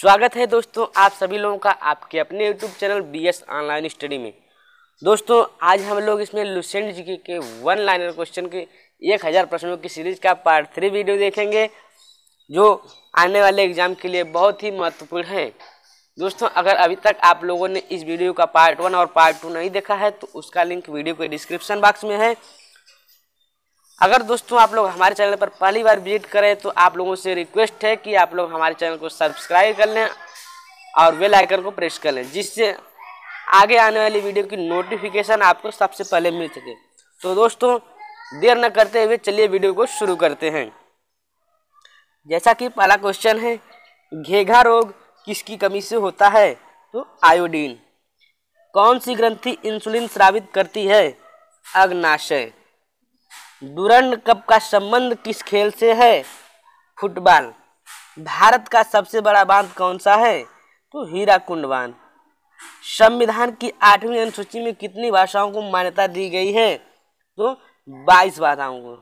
स्वागत है दोस्तों आप सभी लोगों का आपके अपने YouTube channel B S online study में दोस्तों आज हम लोग इसमें लुसेंट जी के, के वन लाइनर क्वेश्चन के एक हज़ार प्रश्नों की सीरीज का पार्ट थ्री वीडियो देखेंगे जो आने वाले एग्जाम के लिए बहुत ही महत्वपूर्ण है दोस्तों अगर अभी तक आप लोगों ने इस वीडियो का पार्ट वन और पार्ट टू नहीं देखा है तो उसका लिंक वीडियो के डिस्क्रिप्शन बॉक्स में है अगर दोस्तों आप लोग हमारे चैनल पर पहली बार विजिट करें तो आप लोगों से रिक्वेस्ट है कि आप लोग हमारे चैनल को सब्सक्राइब कर लें और बेल आइकन को प्रेस कर लें जिससे आगे आने वाली वीडियो की नोटिफिकेशन आपको सबसे पहले मिल सके तो दोस्तों देर न करते हुए चलिए वीडियो को शुरू करते हैं जैसा कि पहला क्वेश्चन है घेघा रोग किसकी कमी से होता है तो आयोडीन कौन सी ग्रंथि इंसुलिन स्रावित करती है अग्नाशय डूरंड कप का संबंध किस खेल से है फुटबॉल भारत का सबसे बड़ा बांध कौन सा है तो हीरा कुंड बांध संविधान की आठवीं अनुसूची में कितनी भाषाओं को मान्यता दी गई है तो बाईस भाषाओं को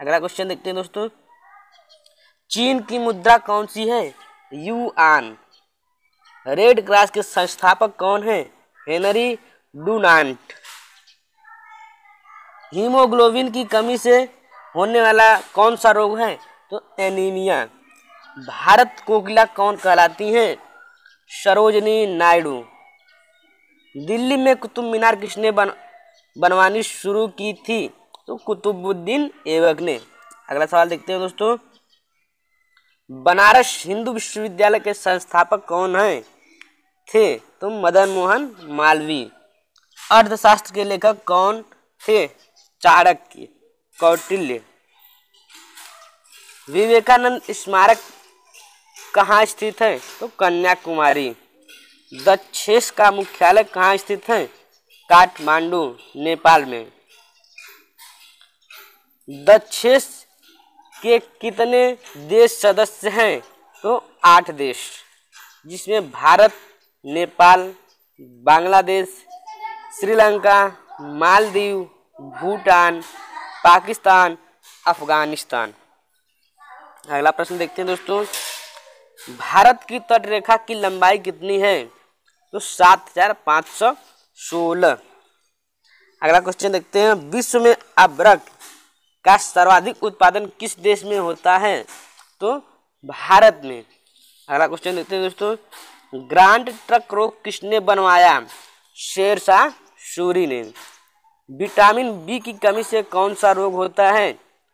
अगला क्वेश्चन देखते हैं दोस्तों चीन की मुद्रा कौन सी है यू आन रेड क्रॉस के संस्थापक कौन है हेनरी डूनांट हीमोग्लोबिन की कमी से होने वाला कौन सा रोग है तो एनीमिया भारत कोकिला कौन कहलाती है सरोजनी नायडू दिल्ली में कुतुब मीनार किसने बन बनवानी शुरू की थी तो कुतुबुद्दीन एवक ने अगला सवाल देखते हैं दोस्तों बनारस हिंदू विश्वविद्यालय के संस्थापक कौन हैं थे तो मदन मोहन मालवी अर्थशास्त्र के लेखक कौन थे की कौटिल्य विवेकानंद स्मारक कहाँ स्थित है तो कन्याकुमारी दक्षेश का मुख्यालय कहाँ स्थित है काठमांडू नेपाल में दक्षेश के कितने देश सदस्य हैं तो आठ देश जिसमें भारत नेपाल बांग्लादेश श्रीलंका मालदीव भूटान पाकिस्तान अफगानिस्तान अगला प्रश्न देखते हैं दोस्तों भारत की तट रेखा की लंबाई कितनी है तो सात हजार पाँच सौ सोलह अगला क्वेश्चन देखते हैं विश्व में अब्रक का सर्वाधिक उत्पादन किस देश में होता है तो भारत में अगला क्वेश्चन देखते हैं दोस्तों ग्रांड ट्रक रोग किसने बनवाया शेरशाह सूरी ने विटामिन बी की कमी से कौन सा रोग होता है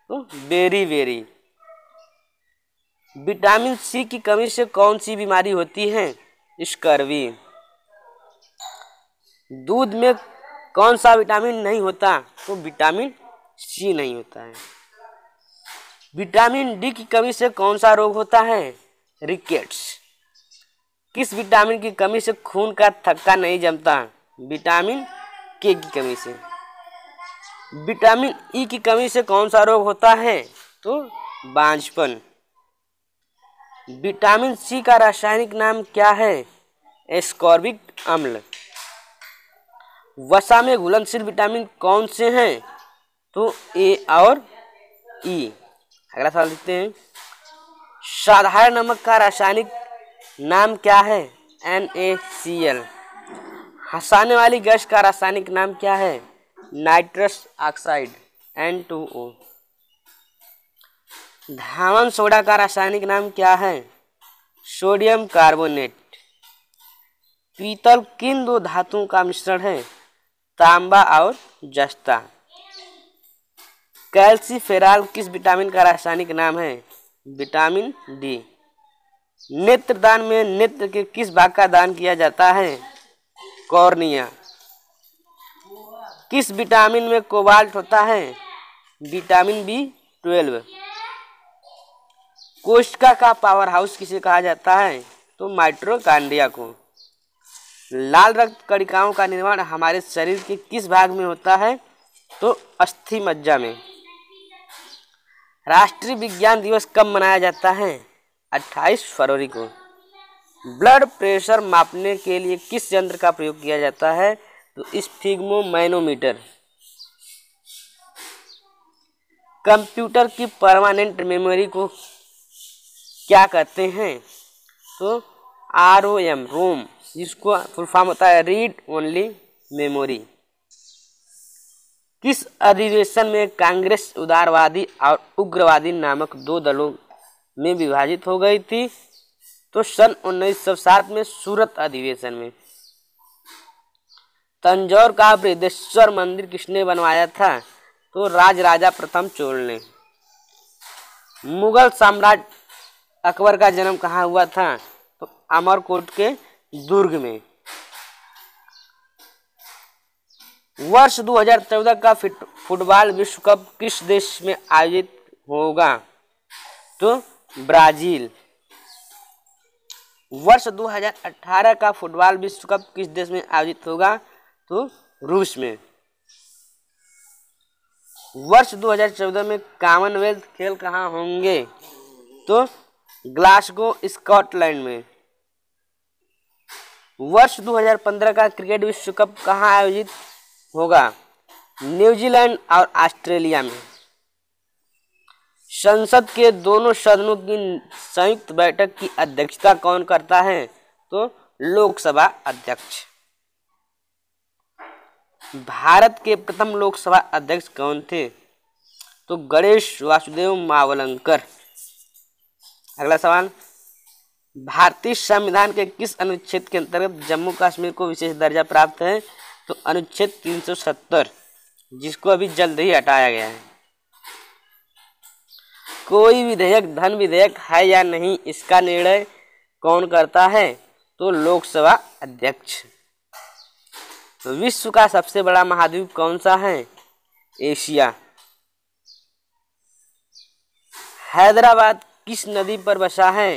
तो बेरी बेरी विटामिन सी की कमी से कौन सी बीमारी होती है स्कर्वी दूध में कौन सा विटामिन नहीं होता तो विटामिन सी नहीं होता है विटामिन डी की कमी से कौन सा रोग होता है रिकेट्स किस विटामिन की कमी से खून का थक्का नहीं जमता विटामिन के की कमी से विटामिन ई की कमी से कौन सा रोग होता है तो बांझपन विटामिन सी का रासायनिक नाम क्या है एस्कॉर्बिक अम्ल वसा में घुलनशील विटामिन कौन से हैं तो ए और ई अगला सवाल देखते हैं साधारण नमक का रासायनिक नाम क्या है एन ए सी एल हंसाने वाली गैस का रासायनिक नाम क्या है nitrous oxide N two O धावन सोडा का रासायनिक नाम क्या है सोडियम कार्बोनेट पीतल किन दो धातुओं का मिश्रण है तांबा और जस्ता कैल्सीफेराल किस विटामिन का रासायनिक नाम है विटामिन डी नेत्रदान में नेत्र के किस भाग का दान किया जाता है कॉर्निया किस विटामिन में कोबाल्ट होता है विटामिन बी ट्वेल्व कोशिका का पावर हाउस किसे कहा जाता है तो माइट्रोकांड्रिया को लाल रक्त कणिकाओं का निर्माण हमारे शरीर के किस भाग में होता है तो अस्थि मज्जा में राष्ट्रीय विज्ञान दिवस कब मनाया जाता है 28 फरवरी को ब्लड प्रेशर मापने के लिए किस यंत्र का प्रयोग किया जाता है तो इस मैनोमीटर कंप्यूटर की परमानेंट मेमोरी को क्या कहते हैं तो आर ओ एम रोम जिसको फुल फॉर्म होता है रीड ओनली मेमोरी किस अधिवेशन में कांग्रेस उदारवादी और उग्रवादी नामक दो दलों में विभाजित हो गई थी तो सन उन्नीस सौ में सूरत अधिवेशन में तंजौर का बृहदेश्वर मंदिर किसने बनवाया था तो राज राजा प्रथम चोल ने मुगल सम्राट अकबर का जन्म कहाँ हुआ था तो अमरकोट के दुर्ग में वर्ष 2014 का फुटबॉल विश्व कप किस देश में आयोजित होगा तो ब्राजील वर्ष 2018 का फुटबॉल विश्व कप किस देश में आयोजित होगा तो रूस में वर्ष 2014 में कॉमनवेल्थ खेल कहाँ होंगे तो ग्लासगो स्कॉटलैंड में वर्ष 2015 का क्रिकेट विश्व कप कहाँ आयोजित होगा न्यूजीलैंड और ऑस्ट्रेलिया में संसद के दोनों सदनों की संयुक्त बैठक की अध्यक्षता कौन करता है तो लोकसभा अध्यक्ष भारत के प्रथम लोकसभा अध्यक्ष कौन थे तो गणेश वासुदेव मावलंकर अगला सवाल भारतीय संविधान के किस अनुच्छेद के अंतर्गत जम्मू कश्मीर को विशेष दर्जा प्राप्त है तो अनुच्छेद 370 जिसको अभी जल्द ही हटाया गया है कोई विधेयक धन विधेयक है या नहीं इसका निर्णय कौन करता है तो लोकसभा अध्यक्ष तो विश्व का सबसे बड़ा महाद्वीप कौन सा है एशिया हैदराबाद किस नदी पर बसा है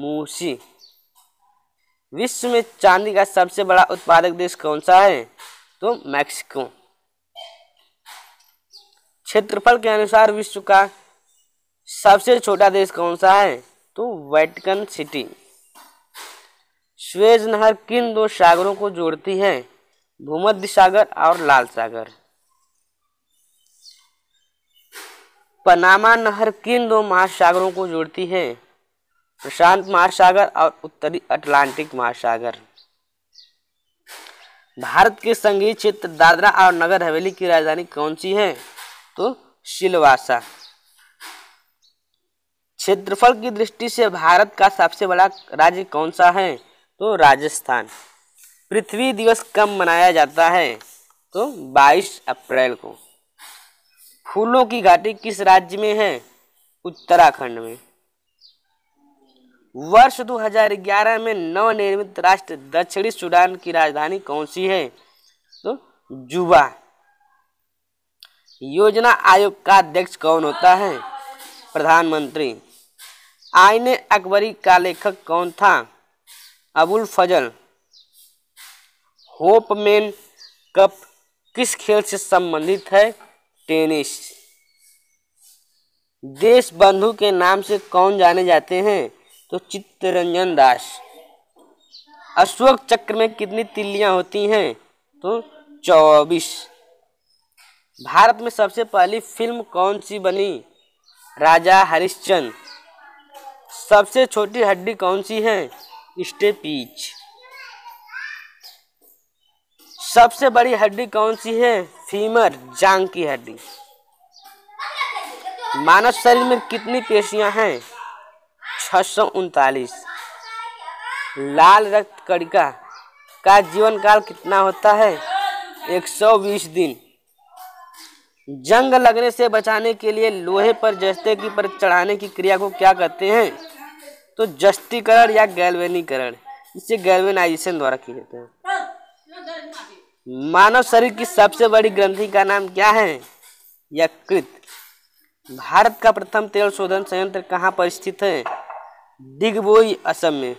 मूसी विश्व में चांदी का सबसे बड़ा उत्पादक देश कौन सा है तो मैक्सिको क्षेत्रफल के अनुसार विश्व का सबसे छोटा देश कौन सा है तो वेटिकन सिटी स्वेज नहर किन दो सागरों को जोड़ती है भूमध्य सागर और लाल सागर पनामा नहर किन दो महासागरों को जोड़ती है प्रशांत महासागर और उत्तरी अटलांटिक महासागर भारत के संगीत क्षेत्र दादरा और नगर हवेली की राजधानी कौन सी है तो सिलवासा क्षेत्रफल की दृष्टि से भारत का सबसे बड़ा राज्य कौन सा है तो राजस्थान पृथ्वी दिवस कब मनाया जाता है तो 22 अप्रैल को फूलों की घाटी किस राज्य में है उत्तराखंड में वर्ष 2011 में नवनिर्मित राष्ट्र दक्षिणी सूडान की राजधानी कौन सी है तो जुबा योजना आयोग का अध्यक्ष कौन होता है प्रधानमंत्री आईने अकबरी का लेखक कौन था अबुल फजल होपमेन कप किस खेल से संबंधित है टेनिस देश बंधु के नाम से कौन जाने जाते हैं तो चित्तरंजन दास अशोक चक्र में कितनी तिल्लियां होती हैं तो चौबीस भारत में सबसे पहली फिल्म कौन सी बनी राजा हरिश्चंद्र सबसे छोटी हड्डी कौन सी है स्टेपीच सबसे बड़ी हड्डी कौन सी है फीमर जांग की हड्डी मानव शरीर में कितनी पेशियां हैं छः लाल रक्त कणिका का जीवन काल कितना होता है 120 दिन जंग लगने से बचाने के लिए लोहे पर जस्ते की पर चढ़ाने की क्रिया को क्या कहते हैं तो जस्टिकरण या गैल्वेनीकरण इसे गैल्वेनाइजेशन द्वारा किए जाते हैं मानव शरीर की सबसे बड़ी ग्रंथि का नाम क्या है यकृत भारत का प्रथम तेल शोधन संयंत्र कहाँ पर स्थित है डिगबोई असम में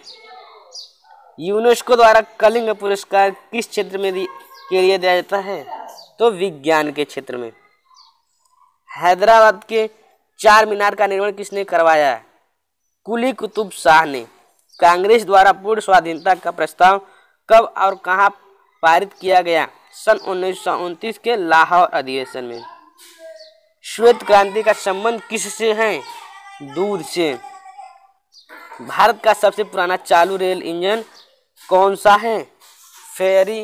यूनेस्को द्वारा कलिंग पुरस्कार किस क्षेत्र में के लिए दिया जाता है तो विज्ञान के क्षेत्र में हैदराबाद के चार मीनार का निर्माण किसने करवाया है कुली कुतुब शाह ने कांग्रेस द्वारा पूर्ण स्वाधीनता का प्रस्ताव कब और कहां पारित किया गया सन उन्नीस के लाहौर अधिवेशन में श्वेत क्रांति का संबंध किस से है दूध से भारत का सबसे पुराना चालू रेल इंजन कौन सा है फेरी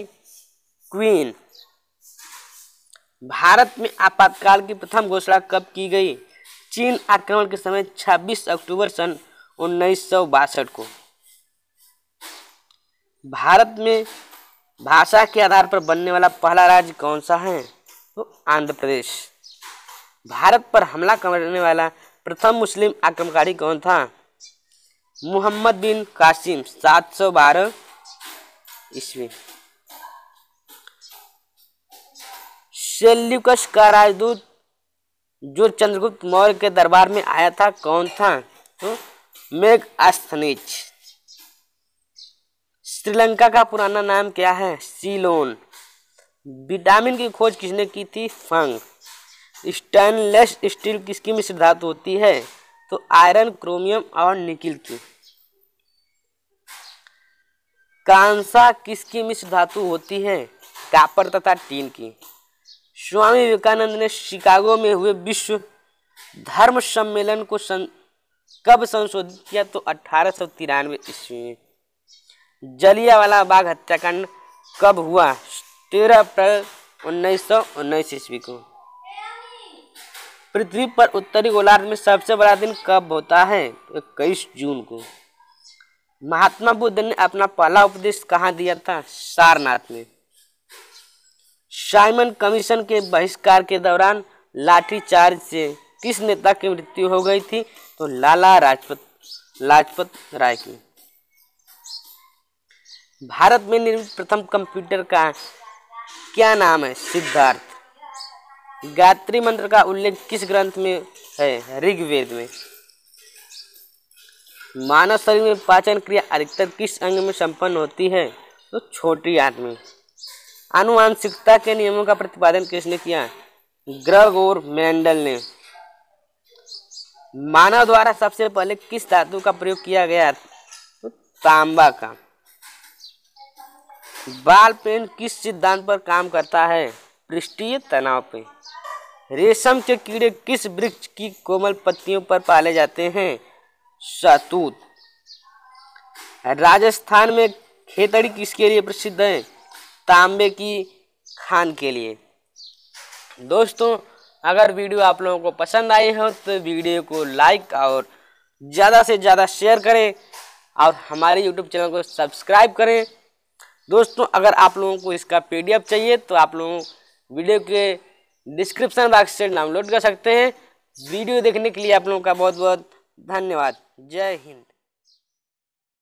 क्वीन भारत में आपातकाल की प्रथम घोषणा कब की गई चीन आक्रमण के समय 26 अक्टूबर सन उन्नीस को भारत में भाषा के आधार पर बनने वाला पहला राज्य कौन सा है तो आंध्र प्रदेश भारत पर हमला करने वाला प्रथम मुस्लिम आक्रमणकारी कौन था मुहम्मद बिन कासिम 712 ईस्वी सेल्युकस का राजदूत जो चंद्रगुप्त मौर्य के दरबार में आया था कौन था तो मेघ श्रीलंका का पुराना नाम क्या है सीलोन विटामिन की खोज किसने की थी फंग स्टेनलेस स्टील किसकी मिश्र धातु होती है तो आयरन क्रोमियम और निकिल की कांसा किसकी मिश्र धातु होती है कापर तथा टीन की स्वामी विवेकानंद ने शिकागो में हुए विश्व धर्म सम्मेलन को सं, कब संशोधित किया तो अठारह सौ तिरानवे ईस्वी में जलिया वाला बाघ हत्याकांड कब हुआ तेरह अप्रैल उन्नीस सौ उन्नीस ईस्वी को पृथ्वी पर उत्तरी गोलार्ध में सबसे बड़ा दिन कब होता है तो इक्कीस तो जून को महात्मा बुद्ध ने अपना पहला उपदेश कहाँ दिया था सारनाथ में साइमन कमीशन के बहिष्कार के दौरान लाठीचार्ज से किस नेता की मृत्यु हो गई थी तो लाला राजपत लाजपत राय की भारत में निर्मित प्रथम कंप्यूटर का क्या नाम है सिद्धार्थ गायत्री मंत्र का उल्लेख किस ग्रंथ में है ऋग्वेद में मानव शरीर में पाचन क्रिया अधिकतर किस अंग में संपन्न होती है तो छोटी आदमी अनुवांशिकता के नियमों का प्रतिपादन किसने किया ग्रग और मेंडल ने मानव द्वारा सबसे पहले किस धातु का प्रयोग किया गया तो तांबा का बाल पेन किस सिद्धांत पर काम करता है पृष्ठीय तनाव पे रेशम के कीड़े किस वृक्ष की कोमल पत्तियों पर पाले जाते हैं शतूत राजस्थान में खेतड़ी किसके लिए प्रसिद्ध है तांबे की खान के लिए दोस्तों अगर वीडियो आप लोगों को पसंद आई हो तो वीडियो को लाइक और ज़्यादा से ज़्यादा शेयर करें और हमारे यूट्यूब चैनल को सब्सक्राइब करें दोस्तों अगर आप लोगों को इसका पी चाहिए तो आप लोग वीडियो के डिस्क्रिप्शन बॉक्स से डाउनलोड कर सकते हैं वीडियो देखने के लिए आप लोगों का बहुत बहुत धन्यवाद जय हिंद